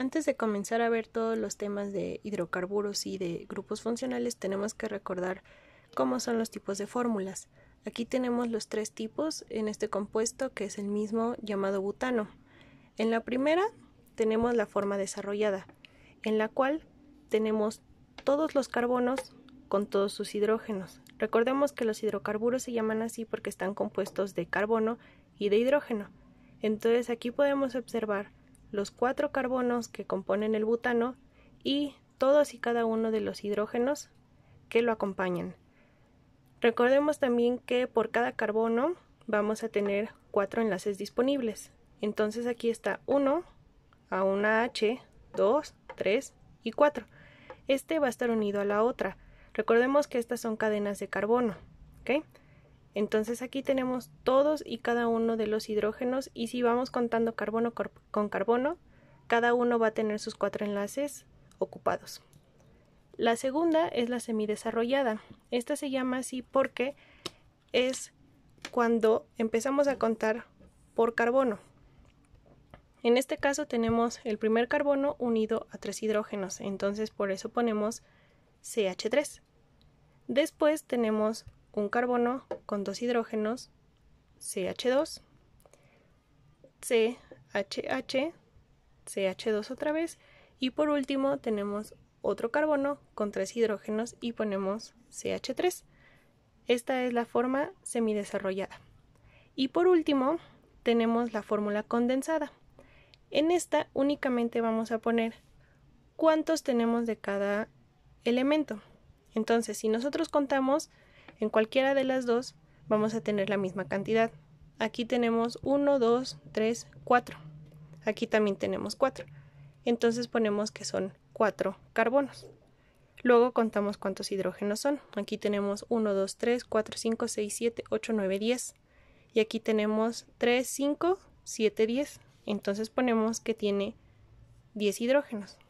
Antes de comenzar a ver todos los temas de hidrocarburos y de grupos funcionales, tenemos que recordar cómo son los tipos de fórmulas. Aquí tenemos los tres tipos en este compuesto que es el mismo llamado butano. En la primera tenemos la forma desarrollada, en la cual tenemos todos los carbonos con todos sus hidrógenos. Recordemos que los hidrocarburos se llaman así porque están compuestos de carbono y de hidrógeno. Entonces aquí podemos observar los cuatro carbonos que componen el butano y todos y cada uno de los hidrógenos que lo acompañan. Recordemos también que por cada carbono vamos a tener cuatro enlaces disponibles. Entonces aquí está 1 a una H, 2, 3 y 4. Este va a estar unido a la otra. Recordemos que estas son cadenas de carbono. ¿okay? Entonces aquí tenemos todos y cada uno de los hidrógenos y si vamos contando carbono con carbono, cada uno va a tener sus cuatro enlaces ocupados. La segunda es la semidesarrollada. Esta se llama así porque es cuando empezamos a contar por carbono. En este caso tenemos el primer carbono unido a tres hidrógenos, entonces por eso ponemos CH3. Después tenemos un carbono con dos hidrógenos, CH2, CHH, CH2 otra vez, y por último tenemos otro carbono con tres hidrógenos y ponemos CH3. Esta es la forma semidesarrollada. Y por último tenemos la fórmula condensada. En esta únicamente vamos a poner cuántos tenemos de cada elemento. Entonces, si nosotros contamos en cualquiera de las dos vamos a tener la misma cantidad. Aquí tenemos 1, 2, 3, 4. Aquí también tenemos 4. Entonces ponemos que son 4 carbonos. Luego contamos cuántos hidrógenos son. Aquí tenemos 1, 2, 3, 4, 5, 6, 7, 8, 9, 10. Y aquí tenemos 3, 5, 7, 10. Entonces ponemos que tiene 10 hidrógenos.